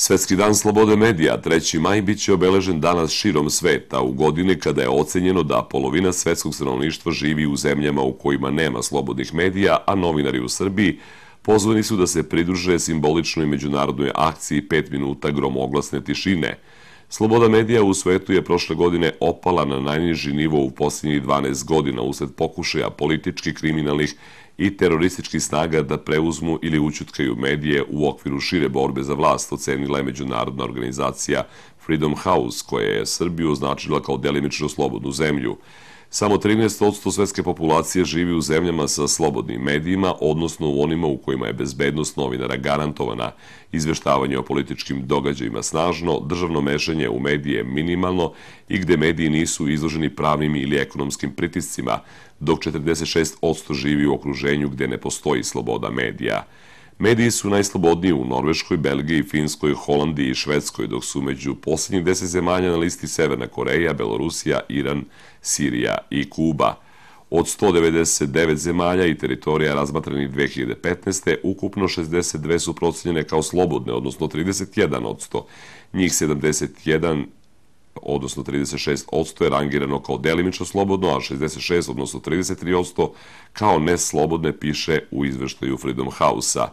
Svetski dan slobode medija, 3. maj, bit će obeležen danas širom sveta u godine kada je ocenjeno da polovina svetskog stanovništva živi u zemljama u kojima nema slobodnih medija, a novinari u Srbiji pozvani su da se pridruže simboličnoj međunarodnoj akciji 5 minuta gromoglasne tišine – Sloboda medija u svetu je prošle godine opala na najniži nivo u posljednjih 12 godina usred pokušaja politički, kriminalnih i terorističkih snaga da preuzmu ili učutkaju medije u okviru šire borbe za vlast, ocenila je međunarodna organizacija Freedom House, koja je Srbiju označila kao delimično slobodnu zemlju. Samo 13% svetske populacije živi u zemljama sa slobodnim medijima, odnosno u onima u kojima je bezbednost novinara garantovana. Izveštavanje o političkim događajima snažno, državno mešanje u medije minimalno i gde mediji nisu izloženi pravnim ili ekonomskim pritiscima, dok 46% živi u okruženju gde ne postoji sloboda medija. Mediji su najslobodniji u Norveškoj, Belgiji, Finskoj, Holandiji i Švedskoj, dok su među posljednjih deset zemalja na listi Severna Koreja, Belorusija, Iran, Sirija i Kuba. Od 199 zemalja i teritorija razmatranih 2015. ukupno 62 su procenjene kao slobodne, odnosno 31 od 100. Njih 71 odnosno 36% je rangirano kao delimično slobodno, a 66% odnosno 33% kao neslobodne piše u izveštaju Freedom House-a.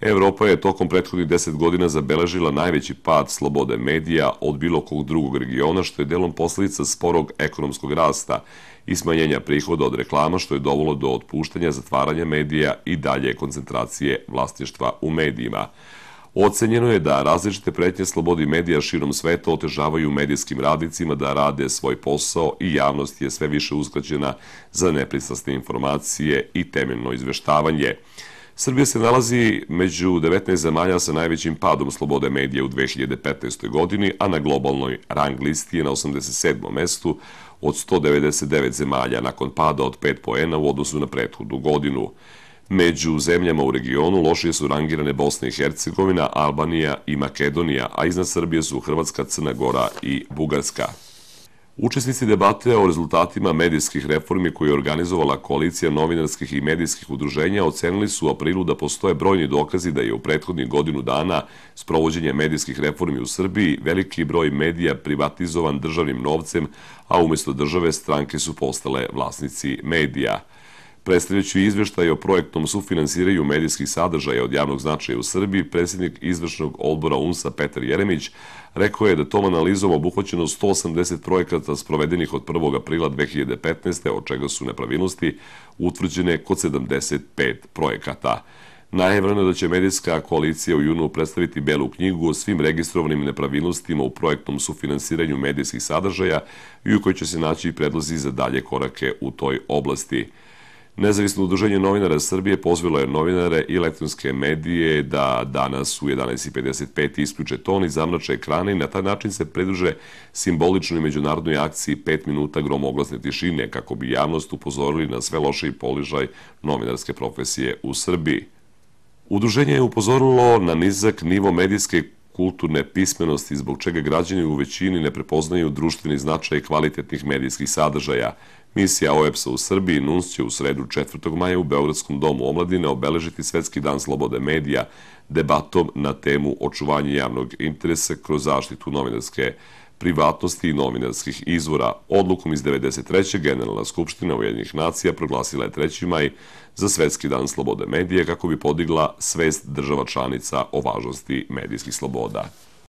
Evropa je tokom prethodnih deset godina zabeležila najveći pad slobode medija od bilo kog drugog regiona, što je delom posljedica sporog ekonomskog rasta i smanjenja prihoda od reklama, što je dovolo do otpuštanja zatvaranja medija i dalje koncentracije vlastništva u medijima. Ocenjeno je da različite pretnje slobodi medija širom sveta otežavaju medijskim radnicima da rade svoj posao i javnost je sve više uskraćena za nepristasne informacije i temeljno izveštavanje. Srbija se nalazi među 19 zemalja sa najvećim padom slobode medija u 2015. godini, a na globalnoj rang listi je na 87. mestu je na 87. mestu od 199 zemalja nakon pada od 5 poena u odnosu na prethodnu godinu. Među zemljama u regionu lošije su rangirane Bosne i Hercegovina, Albanija i Makedonija, a iznad Srbije su Hrvatska, Crna Gora i Bugarska. Učesnici debate o rezultatima medijskih reformi koje je organizovala koalicija novinarskih i medijskih udruženja ocenili su u aprilu da postoje brojni dokazi da je u prethodnih godinu dana s provođenjem je organizovala medijskih reformi u Srbiji veliki broj medija privatizovan državnim novcem, a umjesto države stranke su postale vlasnici medija. Predstavljajući izveštaj o projektom sufinansiraju medijskih sadržaja od javnog značaja u Srbiji, predsjednik izvršnog odbora UNSA Petar Jeremić rekao je da tom analizom obuhvaćeno 180 projekata sprovedenih od 1. aprila 2015. od čega su nepravilnosti utvrđene kod 75 projekata. Najevrano je da će medijska koalicija u junu predstaviti belu knjigu o svim registrovanim nepravilnostima u projektnom sufinansiranju medijskih sadržaja i u kojoj će se naći i predlozi za dalje korake u toj oblasti. Nezavisno udruženje novinara Srbije pozvilo je novinare i elektronske medije da danas u 11.55 isključe ton i zamrače ekrane i na taj način se pridruže simboličnoj međunarodnoj akciji 5 minuta gromoglasne tišine kako bi javnost upozorili na sve loše i poližaj novinarske profesije u Srbiji. Udruženje je upozorilo na nizak nivo medijske kulturne pismenosti zbog čega građani u većini ne prepoznaju društveni značaj kvalitetnih medijskih sadržaja, Misija OEPS-a u Srbiji NUNS će u sredu 4. maja u Beogradskom domu omladine obeležiti Svetski dan slobode medija debatom na temu očuvanje javnog interesa kroz zaštitu novinarske privatnosti i novinarskih izvora. Odlukom iz 1993. Generalna skupština Ujedinih nacija proglasila je 3. maj za Svetski dan slobode medija kako bi podigla svest država članica o važnosti medijskih sloboda.